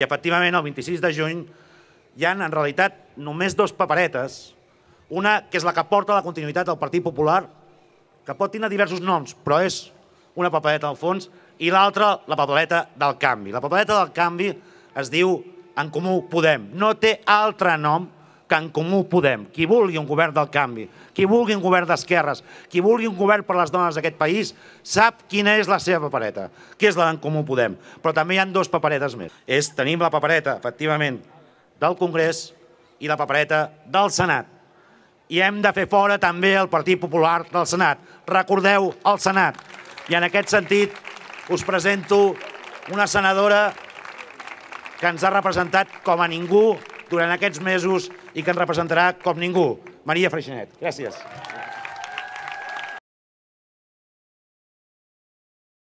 I efectivament, el 26 de juny hi han en realitat només dos paperetes, una que és la que porta la continuïtat del Partit Popular, que pot tenir diversos noms, però és una papereta al fons, i l'altra, la papereta del canvi. La papereta del canvi es diu En Comú Podem. No té altre nom que en Comú Podem, qui vulgui un govern del canvi, qui vulgui un govern d'esquerres, qui vulgui un govern per les dones d'aquest país, sap quina és la seva papereta, que és la d'en Comú Podem. Però també hi han dues paperetes més. És, tenim la papereta, efectivament, del Congrés i la papereta del Senat. I hem de fer fora també el Partit Popular del Senat. Recordeu el Senat. I en aquest sentit us presento una senadora que ens ha representat com a ningú durant aquests mesos i que ens representarà com ningú. Maria Freixinet. Gràcies.